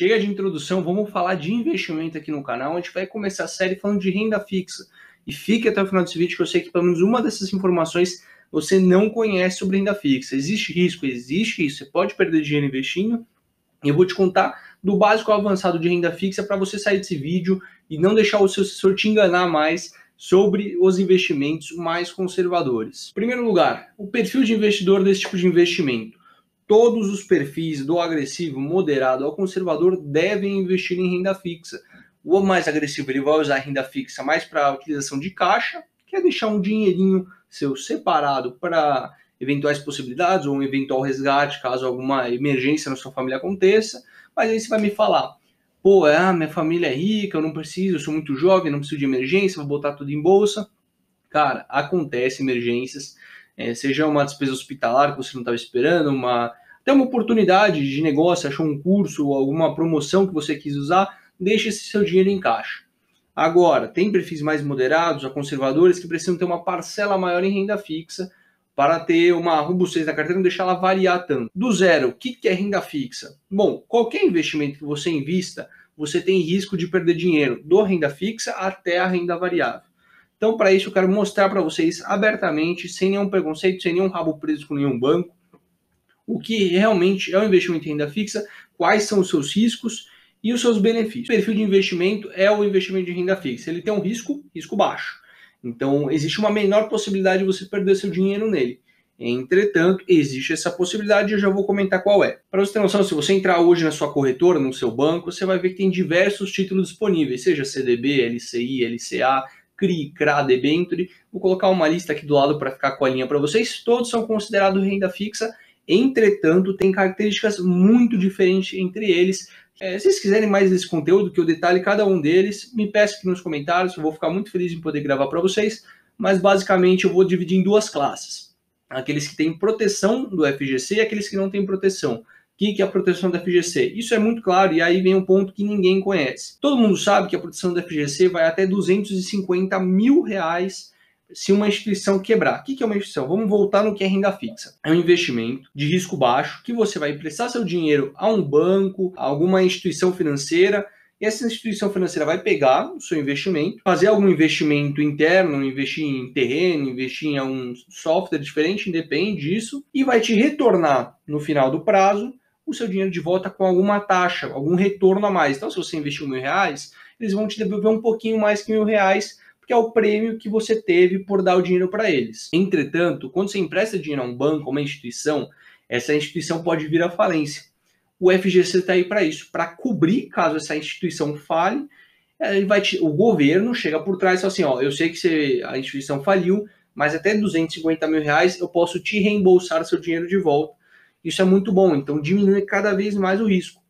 Chega de introdução, vamos falar de investimento aqui no canal. A gente vai começar a série falando de renda fixa. E fique até o final desse vídeo, que eu sei que pelo menos uma dessas informações você não conhece sobre renda fixa. Existe risco, existe isso. Você pode perder dinheiro investindo. Eu vou te contar do básico ao avançado de renda fixa para você sair desse vídeo e não deixar o seu assessor te enganar mais sobre os investimentos mais conservadores. Em primeiro lugar, o perfil de investidor desse tipo de investimento. Todos os perfis, do agressivo, moderado ao conservador, devem investir em renda fixa. O mais agressivo ele vai usar a renda fixa mais para utilização de caixa, que é deixar um dinheirinho seu separado para eventuais possibilidades ou um eventual resgate, caso alguma emergência na sua família aconteça. Mas aí você vai me falar: pô, ah, minha família é rica, eu não preciso, eu sou muito jovem, não preciso de emergência, vou botar tudo em bolsa. Cara, acontece emergências, é, seja uma despesa hospitalar que você não estava esperando, uma tem uma oportunidade de negócio, achou um curso, ou alguma promoção que você quis usar, deixe esse seu dinheiro em caixa. Agora, tem perfis mais moderados, a conservadores, que precisam ter uma parcela maior em renda fixa para ter uma robustez da carteira, não deixar ela variar tanto. Do zero, o que é renda fixa? Bom, qualquer investimento que você invista, você tem risco de perder dinheiro, do renda fixa até a renda variável. Então, para isso, eu quero mostrar para vocês abertamente, sem nenhum preconceito, sem nenhum rabo preso com nenhum banco, o que realmente é o um investimento em renda fixa, quais são os seus riscos e os seus benefícios. O perfil de investimento é o investimento de renda fixa. Ele tem um risco, risco baixo. Então, existe uma menor possibilidade de você perder seu dinheiro nele. Entretanto, existe essa possibilidade e eu já vou comentar qual é. Para você ter noção, se você entrar hoje na sua corretora, no seu banco, você vai ver que tem diversos títulos disponíveis, seja CDB, LCI, LCA, CRI, CRA, debênture. Vou colocar uma lista aqui do lado para ficar com a linha para vocês. Todos são considerados renda fixa Entretanto, tem características muito diferentes entre eles. É, se vocês quiserem mais desse conteúdo, que eu detalhe cada um deles, me peço aqui nos comentários, eu vou ficar muito feliz em poder gravar para vocês. Mas basicamente eu vou dividir em duas classes: aqueles que têm proteção do FGC e aqueles que não têm proteção O que é a proteção da FGC? Isso é muito claro e aí vem um ponto que ninguém conhece. Todo mundo sabe que a proteção da FGC vai até 250 mil reais se uma instituição quebrar. O que é uma instituição? Vamos voltar no que é renda fixa. É um investimento de risco baixo que você vai emprestar seu dinheiro a um banco, a alguma instituição financeira. E essa instituição financeira vai pegar o seu investimento, fazer algum investimento interno, investir em terreno, investir em um software diferente, independe disso, e vai te retornar no final do prazo o seu dinheiro de volta com alguma taxa, algum retorno a mais. Então, se você investiu mil reais, eles vão te devolver um pouquinho mais que mil reais que é o prêmio que você teve por dar o dinheiro para eles. Entretanto, quando você empresta dinheiro a um banco, a uma instituição, essa instituição pode vir à falência. O FGC está aí para isso, para cobrir caso essa instituição fale. Ele vai te... o governo chega por trás e fala assim: ó, eu sei que você... a instituição faliu, mas até 250 mil reais eu posso te reembolsar seu dinheiro de volta. Isso é muito bom, então diminui cada vez mais o risco.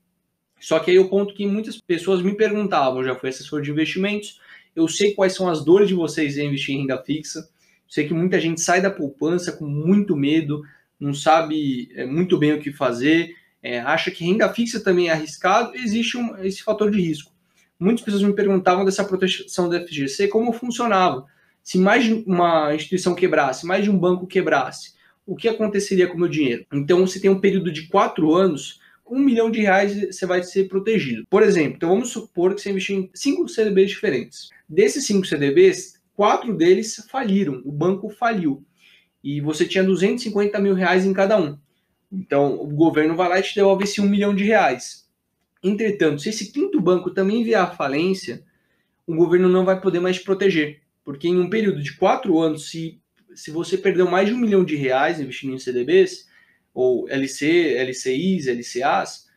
Só que aí o ponto que muitas pessoas me perguntavam, já fui assessor de investimentos, eu sei quais são as dores de vocês em investir em renda fixa. Sei que muita gente sai da poupança com muito medo, não sabe eh, muito bem o que fazer, é, acha que renda fixa também é arriscado. Existe um, esse fator de risco. Muitas pessoas me perguntavam dessa proteção do FGC, como funcionava. Se mais de uma instituição quebrasse, mais de um banco quebrasse, o que aconteceria com o meu dinheiro? Então, você tem um período de quatro anos um milhão de reais você vai ser protegido. Por exemplo, então vamos supor que você investiu em cinco CDBs diferentes. Desses cinco CDBs, quatro deles faliram, o banco faliu. E você tinha 250 mil reais em cada um. Então, o governo vai lá e te devolve esse um milhão de reais. Entretanto, se esse quinto banco também vier à falência, o governo não vai poder mais te proteger. Porque em um período de quatro anos, se, se você perdeu mais de um milhão de reais investindo em CDBs, ou LC, LCIs, LCAs,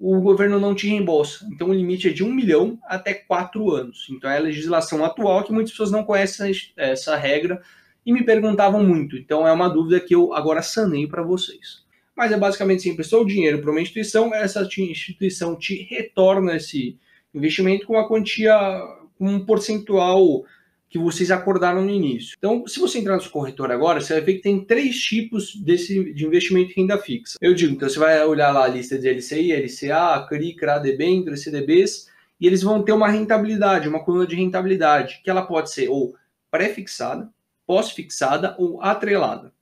o governo não te reembolsa. Então o limite é de um milhão até quatro anos. Então é a legislação atual que muitas pessoas não conhecem essa regra e me perguntavam muito. Então é uma dúvida que eu agora sanei para vocês. Mas é basicamente simples: o dinheiro para uma instituição, essa instituição te retorna esse investimento com uma quantia, um percentual que vocês acordaram no início. Então, se você entrar no seu corretor agora, você vai ver que tem três tipos desse, de investimento em renda fixa. Eu digo, então você vai olhar lá a lista de LCI, LCA, CRI, CRA, entre CDBs, e eles vão ter uma rentabilidade, uma coluna de rentabilidade, que ela pode ser ou pré-fixada, pós-fixada ou atrelada.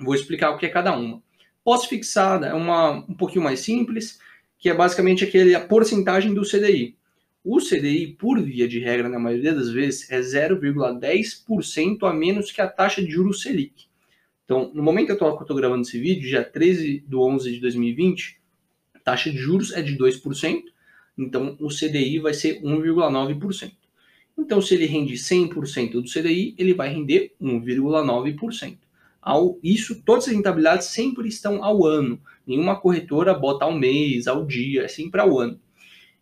Vou explicar o que é cada uma. Pós-fixada é uma um pouquinho mais simples, que é basicamente aquele, a porcentagem do CDI. O CDI, por via de regra, na maioria das vezes, é 0,10% a menos que a taxa de juros Selic. Então, no momento atual que eu estou gravando esse vídeo, dia 13 de 11 de 2020, a taxa de juros é de 2%, então o CDI vai ser 1,9%. Então, se ele rende 100% do CDI, ele vai render 1,9%. Ao isso, todas as rentabilidades sempre estão ao ano. Nenhuma corretora bota ao mês, ao dia, é sempre ao ano.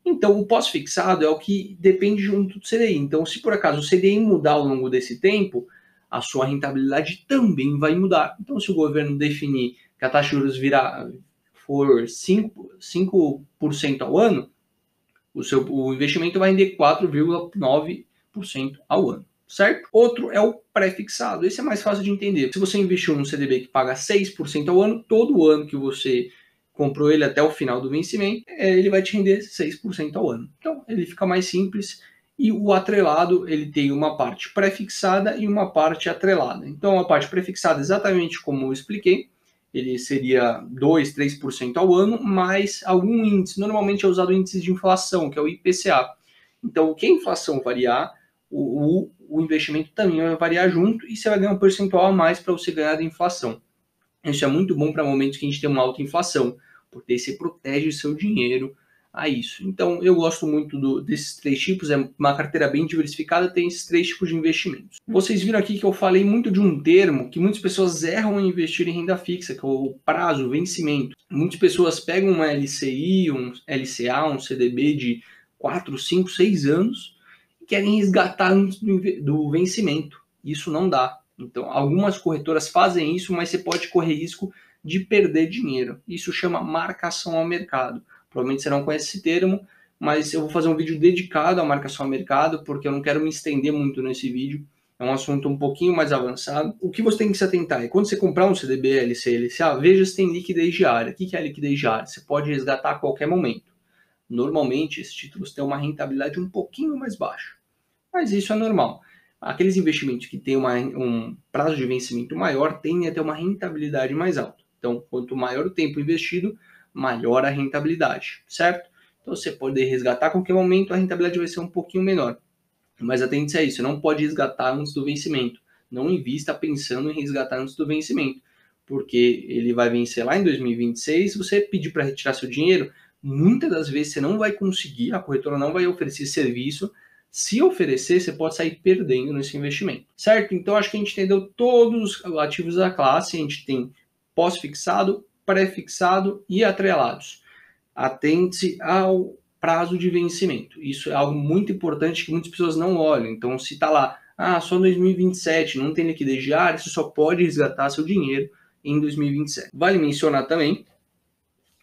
Então, o pós-fixado é o que depende junto do CDI. Então, se por acaso o CDI mudar ao longo desse tempo, a sua rentabilidade também vai mudar. Então, se o governo definir que a taxa de juros virar, for 5%, 5 ao ano, o, seu, o investimento vai render 4,9% ao ano, certo? Outro é o pré-fixado. Esse é mais fácil de entender. Se você investiu num CDB que paga 6% ao ano, todo ano que você comprou ele até o final do vencimento, é, ele vai te render 6% ao ano. Então, ele fica mais simples e o atrelado, ele tem uma parte prefixada e uma parte atrelada. Então, a parte prefixada, exatamente como eu expliquei, ele seria 2, 3% ao ano, mais algum índice. Normalmente é usado o índice de inflação, que é o IPCA. Então, que a inflação variar, o, o, o investimento também vai variar junto e você vai ganhar um percentual a mais para você ganhar da inflação. Isso é muito bom para momentos que a gente tem uma alta inflação, porque você protege o seu dinheiro a isso. Então, eu gosto muito do, desses três tipos, é uma carteira bem diversificada, tem esses três tipos de investimentos. Hum. Vocês viram aqui que eu falei muito de um termo que muitas pessoas erram em investir em renda fixa, que é o prazo, o vencimento. Muitas pessoas pegam uma LCI, um LCA, um CDB de 4, 5, 6 anos e querem resgatar do, do vencimento. Isso não dá. Então, algumas corretoras fazem isso, mas você pode correr risco de perder dinheiro. Isso chama marcação ao mercado. Provavelmente você não conhece esse termo, mas eu vou fazer um vídeo dedicado à marcação ao mercado, porque eu não quero me estender muito nesse vídeo. É um assunto um pouquinho mais avançado. O que você tem que se atentar é quando você comprar um CDB, LC, LCA, veja se tem liquidez diária. O que é liquidez diária? Você pode resgatar a qualquer momento. Normalmente, esses títulos têm uma rentabilidade um pouquinho mais baixa, mas isso é normal aqueles investimentos que têm uma, um prazo de vencimento maior tendem a ter uma rentabilidade mais alta. Então, quanto maior o tempo investido, maior a rentabilidade, certo? Então, você pode resgatar a qualquer momento, a rentabilidade vai ser um pouquinho menor. Mas a se a é isso, não pode resgatar antes do vencimento. Não invista pensando em resgatar antes do vencimento, porque ele vai vencer lá em 2026, você pedir para retirar seu dinheiro, muitas das vezes você não vai conseguir, a corretora não vai oferecer serviço se oferecer, você pode sair perdendo nesse investimento, certo? Então acho que a gente entendeu todos os ativos da classe, a gente tem pós-fixado, pré-fixado e atrelados. Atente-se ao prazo de vencimento. Isso é algo muito importante que muitas pessoas não olham. Então, se está lá, ah, só 2027, não tem liquidez diária, você só pode resgatar seu dinheiro em 2027. Vale mencionar também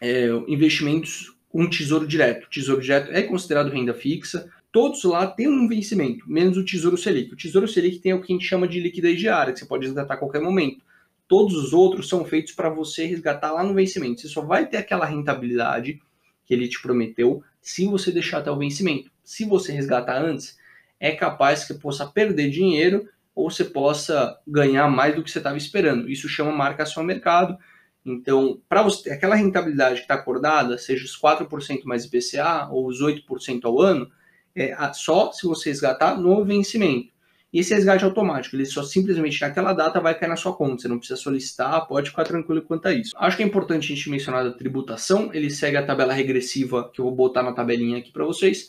é, investimentos com tesouro direto. O tesouro direto é considerado renda fixa, todos lá têm um vencimento, menos o Tesouro Selic. O Tesouro Selic tem o que a gente chama de liquidez diária, que você pode resgatar a qualquer momento. Todos os outros são feitos para você resgatar lá no vencimento. Você só vai ter aquela rentabilidade que ele te prometeu se você deixar até o vencimento. Se você resgatar antes, é capaz que possa perder dinheiro ou você possa ganhar mais do que você estava esperando. Isso chama marcação ao mercado. Então, para você aquela rentabilidade que está acordada, seja os 4% mais IPCA ou os 8% ao ano, é, só se você resgatar no vencimento. E esse resgate automático, ele só simplesmente naquela data vai cair na sua conta, você não precisa solicitar, pode ficar tranquilo quanto a isso. Acho que é importante a gente mencionar a tributação, ele segue a tabela regressiva que eu vou botar na tabelinha aqui para vocês.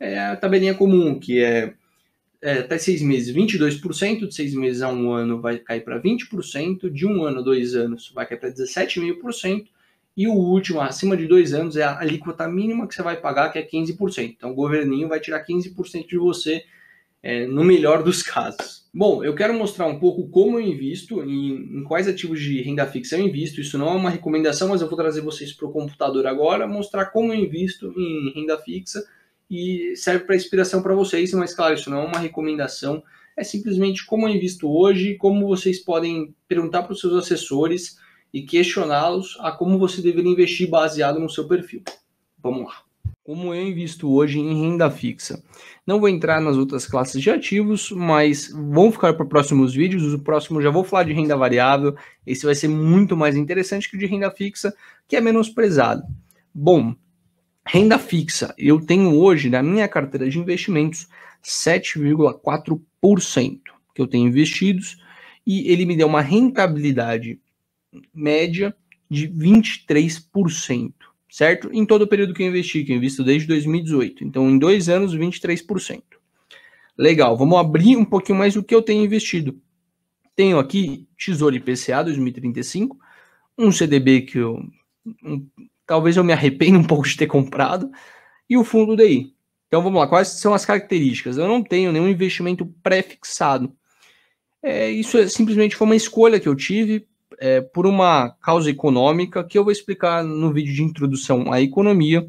É a tabelinha comum, que é, é até seis meses 22%, de seis meses a um ano vai cair para 20%, de um ano a dois anos vai cair para 17,5%, e o último, acima de dois anos, é a alíquota mínima que você vai pagar, que é 15%. Então, o governinho vai tirar 15% de você, é, no melhor dos casos. Bom, eu quero mostrar um pouco como eu invisto, em, em quais ativos de renda fixa eu invisto. Isso não é uma recomendação, mas eu vou trazer vocês para o computador agora, mostrar como eu invisto em renda fixa e serve para inspiração para vocês, mas claro, isso não é uma recomendação, é simplesmente como eu invisto hoje, como vocês podem perguntar para os seus assessores e questioná-los a como você deveria investir baseado no seu perfil. Vamos lá. Como eu é invisto hoje em renda fixa? Não vou entrar nas outras classes de ativos, mas vão ficar para próximos vídeos. O próximo já vou falar de renda variável. Esse vai ser muito mais interessante que o de renda fixa, que é menosprezado. Bom, renda fixa. Eu tenho hoje na minha carteira de investimentos 7,4% que eu tenho investidos e ele me deu uma rentabilidade média de 23%, certo? Em todo o período que eu investi, que eu invisto desde 2018. Então, em dois anos, 23%. Legal, vamos abrir um pouquinho mais o que eu tenho investido. Tenho aqui Tesouro IPCA 2035, um CDB que eu um, talvez eu me arrependa um pouco de ter comprado, e o fundo DI. Então vamos lá, quais são as características? Eu não tenho nenhum investimento pré-fixado. É, isso é, simplesmente foi uma escolha que eu tive é, por uma causa econômica que eu vou explicar no vídeo de introdução à economia,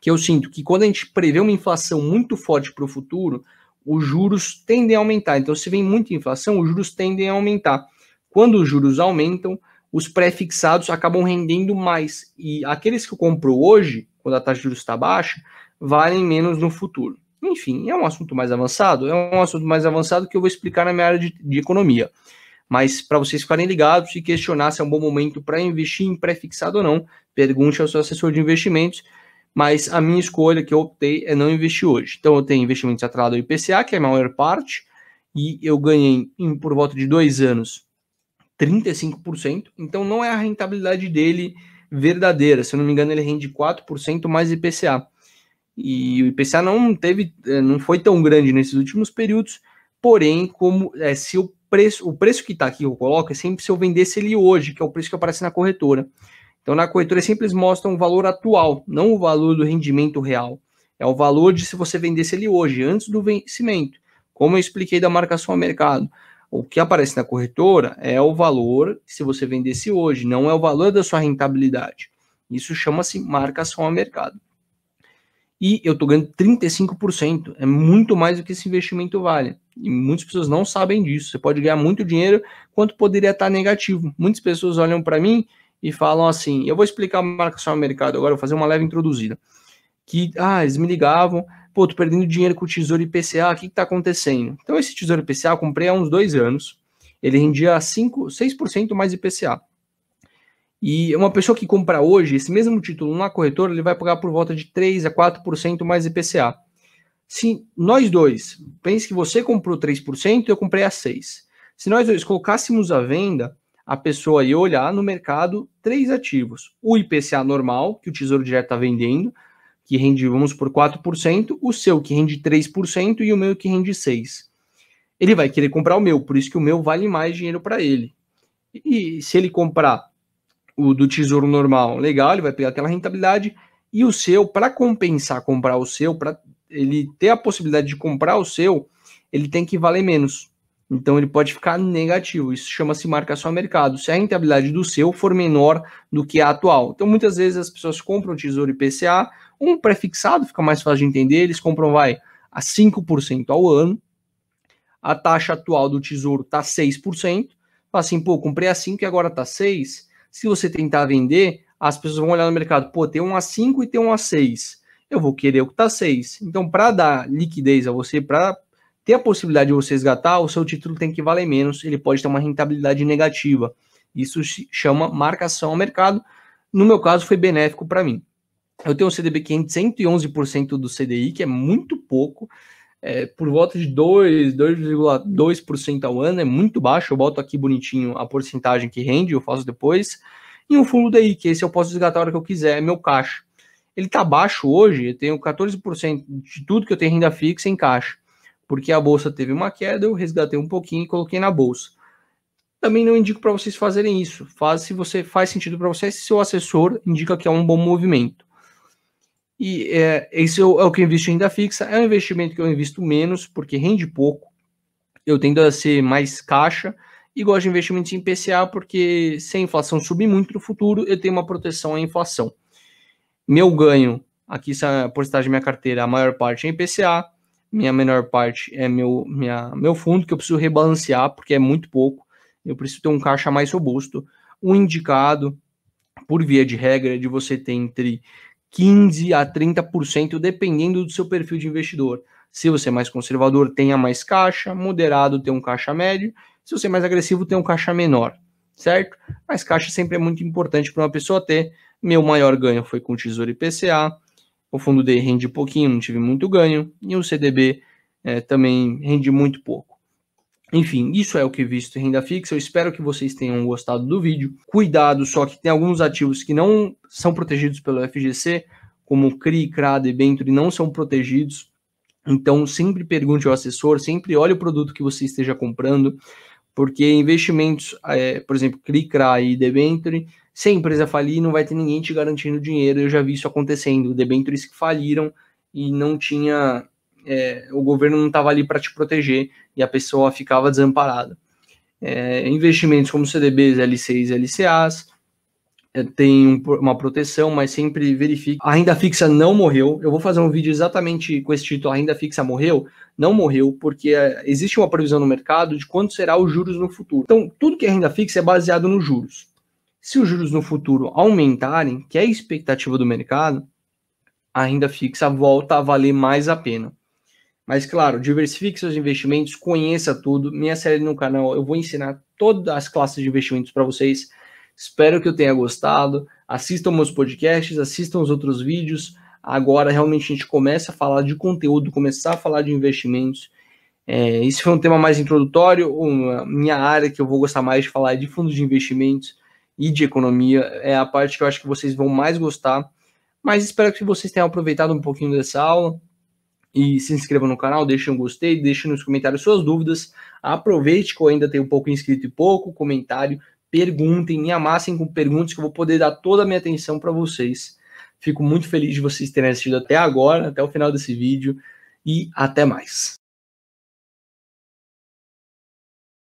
que eu sinto que quando a gente prevê uma inflação muito forte para o futuro, os juros tendem a aumentar. Então, se vem muita inflação, os juros tendem a aumentar. Quando os juros aumentam, os pré-fixados acabam rendendo mais. E aqueles que comprou hoje, quando a taxa de juros está baixa, valem menos no futuro. Enfim, é um assunto mais avançado? É um assunto mais avançado que eu vou explicar na minha área de, de economia. Mas para vocês ficarem ligados e questionar se é um bom momento para investir em pré-fixado ou não, pergunte ao seu assessor de investimentos. Mas a minha escolha que eu optei é não investir hoje. Então eu tenho investimentos atrelados ao IPCA, que é a maior parte, e eu ganhei em, por volta de dois anos 35%. Então não é a rentabilidade dele verdadeira. Se eu não me engano, ele rende 4% mais IPCA. E o IPCA não teve, eh, não foi tão grande nesses últimos períodos, Porém, como é, se o preço, o preço que está aqui eu coloco é sempre se eu vendesse ele hoje, que é o preço que aparece na corretora. Então, na corretora, sempre eles mostram o valor atual, não o valor do rendimento real. É o valor de se você vendesse ele hoje, antes do vencimento. Como eu expliquei da marcação a mercado. O que aparece na corretora é o valor se você vendesse hoje, não é o valor da sua rentabilidade. Isso chama-se marcação a mercado. E eu estou ganhando 35%, é muito mais do que esse investimento vale. E muitas pessoas não sabem disso. Você pode ganhar muito dinheiro quanto poderia estar negativo. Muitas pessoas olham para mim e falam assim: eu vou explicar a marcação ao mercado agora, vou fazer uma leve introduzida. Que, ah, eles me ligavam, pô, tô perdendo dinheiro com o Tesouro IPCA, o que, que tá acontecendo? Então, esse Tesouro IPCA eu comprei há uns dois anos, ele rendia 5, 6% mais IPCA. E uma pessoa que compra hoje, esse mesmo título na corretora, ele vai pagar por volta de 3 a 4% mais IPCA. Se nós dois, pense que você comprou 3% e eu comprei a 6%. Se nós dois colocássemos à venda, a pessoa ia olhar no mercado três ativos: o IPCA normal, que o Tesouro Direto está vendendo, que rende, vamos por 4%, o seu que rende 3% e o meu que rende 6%. Ele vai querer comprar o meu, por isso que o meu vale mais dinheiro para ele. E se ele comprar o do Tesouro normal, legal, ele vai pegar aquela rentabilidade. E o seu, para compensar comprar o seu, para ele ter a possibilidade de comprar o seu, ele tem que valer menos. Então ele pode ficar negativo. Isso chama-se marcação a mercado. Se a rentabilidade do seu for menor do que a atual. Então muitas vezes as pessoas compram tesouro IPCA, um prefixado fica mais fácil de entender, eles compram vai a 5% ao ano. A taxa atual do tesouro tá 6%. Fala assim, pô, comprei a 5 e agora tá 6. Se você tentar vender, as pessoas vão olhar no mercado, pô, tem um a 5 e tem um a 6 eu vou querer está 6. Então, para dar liquidez a você, para ter a possibilidade de você resgatar, o seu título tem que valer menos, ele pode ter uma rentabilidade negativa. Isso se chama marcação ao mercado. No meu caso, foi benéfico para mim. Eu tenho um CDB que é 111% do CDI, que é muito pouco, é, por volta de 2,2% ao ano, é muito baixo. Eu boto aqui bonitinho a porcentagem que rende, eu faço depois. E um fundo DI, que esse eu posso resgatar a hora que eu quiser, é meu caixa ele está baixo hoje, eu tenho 14% de tudo que eu tenho renda fixa em caixa, porque a bolsa teve uma queda, eu resgatei um pouquinho e coloquei na bolsa. Também não indico para vocês fazerem isso. Faz se você faz sentido para você, se seu assessor indica que é um bom movimento. E é, esse é, é o que eu invisto em renda fixa, é um investimento que eu invisto menos, porque rende pouco. Eu tendo a ser mais caixa e gosto de investimentos em PCA, porque se a inflação subir muito no futuro, eu tenho uma proteção à inflação. Meu ganho, aqui essa porcentagem da minha carteira, a maior parte é em PCA, minha menor parte é meu, minha, meu fundo, que eu preciso rebalancear, porque é muito pouco. Eu preciso ter um caixa mais robusto. O um indicado, por via de regra, é de você ter entre 15% a 30%, dependendo do seu perfil de investidor. Se você é mais conservador, tenha mais caixa, moderado, tenha um caixa médio. Se você é mais agressivo, tenha um caixa menor, certo? Mas caixa sempre é muito importante para uma pessoa ter, meu maior ganho foi com o Tesouro IPCA. O fundo D rende pouquinho, não tive muito ganho. E o CDB é, também rende muito pouco. Enfim, isso é o que visto em renda fixa. Eu espero que vocês tenham gostado do vídeo. Cuidado só que tem alguns ativos que não são protegidos pelo FGC, como CRI, CRA, debênture, não são protegidos. Então, sempre pergunte ao assessor, sempre olhe o produto que você esteja comprando, porque investimentos, é, por exemplo, CRI, CRA e debênture, se a empresa falir, não vai ter ninguém te garantindo dinheiro. Eu já vi isso acontecendo. Debentures que faliram e não tinha. É, o governo não estava ali para te proteger e a pessoa ficava desamparada. É, investimentos como CDBs, LCIs, LCAs é, tem um, uma proteção, mas sempre verifique. A renda fixa não morreu. Eu vou fazer um vídeo exatamente com esse título: A renda fixa morreu? Não morreu, porque é, existe uma previsão no mercado de quanto será os juros no futuro. Então, tudo que é renda fixa é baseado nos juros. Se os juros no futuro aumentarem, que é a expectativa do mercado, a renda fixa volta a valer mais a pena. Mas claro, diversifique seus investimentos, conheça tudo. Minha série no canal, eu vou ensinar todas as classes de investimentos para vocês. Espero que eu tenha gostado. Assistam meus podcasts, assistam os outros vídeos. Agora realmente a gente começa a falar de conteúdo, começar a falar de investimentos. É, esse foi um tema mais introdutório. Uma, minha área que eu vou gostar mais de falar é de fundos de investimentos e de economia é a parte que eu acho que vocês vão mais gostar. Mas espero que vocês tenham aproveitado um pouquinho dessa aula e se inscrevam no canal, deixem um gostei, deixem nos comentários suas dúvidas. Aproveite que eu ainda tenho pouco inscrito e pouco comentário. Perguntem, me amassem com perguntas que eu vou poder dar toda a minha atenção para vocês. Fico muito feliz de vocês terem assistido até agora, até o final desse vídeo e até mais.